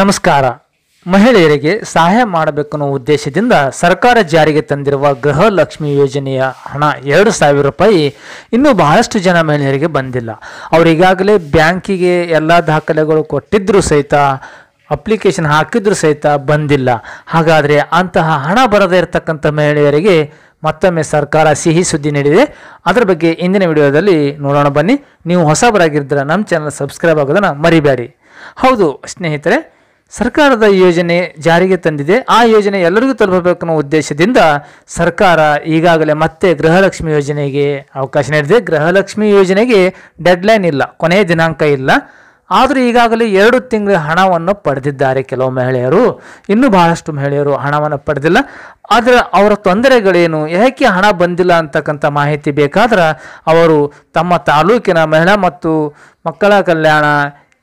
ನಮಸ್ಕಾರ ಮಹಿಳೆಯರಿಗೆ ಸಹಾಯ ಮಾಡಬೇಕನ್ನೋ ಉದ್ದೇಶದಿಂದ ಸರ್ಕಾರ ಜಾರಿಗೆ ತಂದಿರುವ ಗೃಹಲಕ್ಷ್ಮಿ ಯೋಜನೆಯ ಹಣ ಎರಡು ಸಾವಿರ ರೂಪಾಯಿ ಇನ್ನೂ ಬಹಳಷ್ಟು ಜನ ಮಹಿಳೆಯರಿಗೆ ಬಂದಿಲ್ಲ ಅವರಿಗಾಗಲೇ ಬ್ಯಾಂಕಿಗೆ ಎಲ್ಲ ದಾಖಲೆಗಳು ಕೊಟ್ಟಿದ್ದರೂ ಸಹಿತ ಅಪ್ಲಿಕೇಶನ್ ಹಾಕಿದ್ರೂ ಸಹಿತ ಬಂದಿಲ್ಲ ಹಾಗಾದರೆ ಅಂತಹ ಹಣ ಬರದೇ ಇರತಕ್ಕಂಥ ಮಹಿಳೆಯರಿಗೆ ಮತ್ತೊಮ್ಮೆ ಸರ್ಕಾರ ಸಿಹಿ ಸುದ್ದಿ ನೀಡಿದೆ ಅದರ ಬಗ್ಗೆ ಇಂದಿನ ವಿಡಿಯೋದಲ್ಲಿ ನೋಡೋಣ ಬನ್ನಿ ನೀವು ಹೊಸಬರಾಗಿದ್ದರೆ ನಮ್ಮ ಚಾನಲ್ ಸಬ್ಸ್ಕ್ರೈಬ್ ಆಗೋದನ್ನು ಮರಿಬೇಡಿ ಹೌದು ಸ್ನೇಹಿತರೆ ಸರ್ಕಾರದ ಯೋಜನೆ ಜಾರಿಗೆ ತಂದಿದೆ ಆ ಯೋಜನೆ ಎಲ್ಲರಿಗೂ ತಲುಪಬೇಕನ್ನೋ ಉದ್ದೇಶದಿಂದ ಸರ್ಕಾರ ಈಗಾಗಲೇ ಮತ್ತೆ ಗೃಹಲಕ್ಷ್ಮಿ ಯೋಜನೆಗೆ ಅವಕಾಶ ನೀಡಿದೆ ಗೃಹಲಕ್ಷ್ಮಿ ಯೋಜನೆಗೆ ಡೆಡ್ಲೈನ್ ಇಲ್ಲ ಕೊನೆಯ ದಿನಾಂಕ ಇಲ್ಲ ಆದರೂ ಈಗಾಗಲೇ ಎರಡು ತಿಂಗಳ ಹಣವನ್ನು ಪಡೆದಿದ್ದಾರೆ ಕೆಲವು ಮಹಿಳೆಯರು ಇನ್ನೂ ಬಹಳಷ್ಟು ಮಹಿಳೆಯರು ಹಣವನ್ನು ಪಡೆದಿಲ್ಲ ಆದರೆ ಅವರ ತೊಂದರೆಗಳೇನು ಯಾಕೆ ಹಣ ಬಂದಿಲ್ಲ ಅಂತಕ್ಕಂಥ ಮಾಹಿತಿ ಬೇಕಾದ್ರೆ ಅವರು ತಮ್ಮ ತಾಲೂಕಿನ ಮಹಿಳಾ ಮತ್ತು ಮಕ್ಕಳ ಕಲ್ಯಾಣ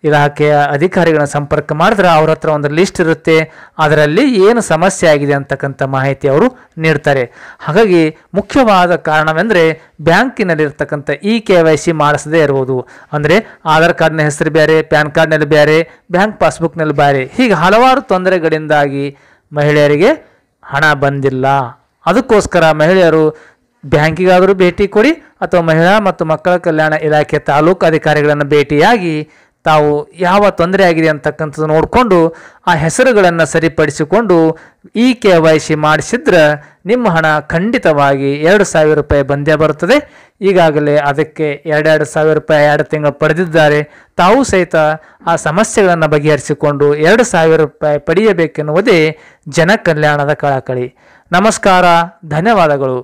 ಇಲಾಖೆಯ ಅಧಿಕಾರಿಗಳನ್ನ ಸಂಪರ್ಕ ಮಾಡಿದ್ರೆ ಅವ್ರ ಹತ್ರ ಒಂದು ಲಿಸ್ಟ್ ಇರುತ್ತೆ ಅದರಲ್ಲಿ ಏನು ಸಮಸ್ಯೆ ಆಗಿದೆ ಅಂತಕ್ಕಂಥ ಮಾಹಿತಿ ಅವರು ನೀಡ್ತಾರೆ ಹಾಗಾಗಿ ಮುಖ್ಯವಾದ ಕಾರಣವೆಂದರೆ ಬ್ಯಾಂಕಿನಲ್ಲಿರ್ತಕ್ಕಂಥ ಇ ಕೆ ವೈ ಸಿ ಮಾಡಿಸದೇ ಇರ್ಬೋದು ಅಂದರೆ ಆಧಾರ್ ಕಾರ್ಡ್ನ ಹೆಸರು ಬೇರೆ ಪ್ಯಾನ್ ಕಾರ್ಡ್ನಲ್ಲಿ ಬೇರೆ ಬ್ಯಾಂಕ್ ಪಾಸ್ಬುಕ್ನಲ್ಲಿ ಬೇರೆ ಹೀಗೆ ಹಲವಾರು ತೊಂದರೆಗಳಿಂದಾಗಿ ಮಹಿಳೆಯರಿಗೆ ಹಣ ಬಂದಿಲ್ಲ ಅದಕ್ಕೋಸ್ಕರ ಮಹಿಳೆಯರು ಬ್ಯಾಂಕಿಗಾದರೂ ಭೇಟಿ ಕೊಡಿ ಅಥವಾ ಮಹಿಳಾ ಮತ್ತು ಮಕ್ಕಳ ಕಲ್ಯಾಣ ಇಲಾಖೆ ತಾಲೂಕು ಅಧಿಕಾರಿಗಳನ್ನು ಭೇಟಿಯಾಗಿ ತಾವು ಯಾವ ತೊಂದರೆ ಆಗಿದೆ ಅಂತಕ್ಕಂಥದ್ದು ನೋಡಿಕೊಂಡು ಆ ಹೆಸರುಗಳನ್ನು ಸರಿಪಡಿಸಿಕೊಂಡು ಇ ಕೆ ವೈ ಸಿ ಮಾಡಿಸಿದ್ರೆ ನಿಮ್ಮ ಹಣ ಖಂಡಿತವಾಗಿ ಎರಡು ಸಾವಿರ ರೂಪಾಯಿ ಬಂದೇ ಬರುತ್ತದೆ ಈಗಾಗಲೇ ಅದಕ್ಕೆ ಎರಡೆರಡು ಸಾವಿರ ರೂಪಾಯಿ ಎರಡು ತಿಂಗಳು ಪಡೆದಿದ್ದಾರೆ ತಾವು ಸಹಿತ ಆ ಸಮಸ್ಯೆಗಳನ್ನು ಬಗೆಹರಿಸಿಕೊಂಡು ಎರಡು ಸಾವಿರ ರೂಪಾಯಿ ಪಡೆಯಬೇಕೆನ್ನುವುದೇ ಜನಕಲ್ಯಾಣದ ಕಳಕಳಿ ನಮಸ್ಕಾರ ಧನ್ಯವಾದಗಳು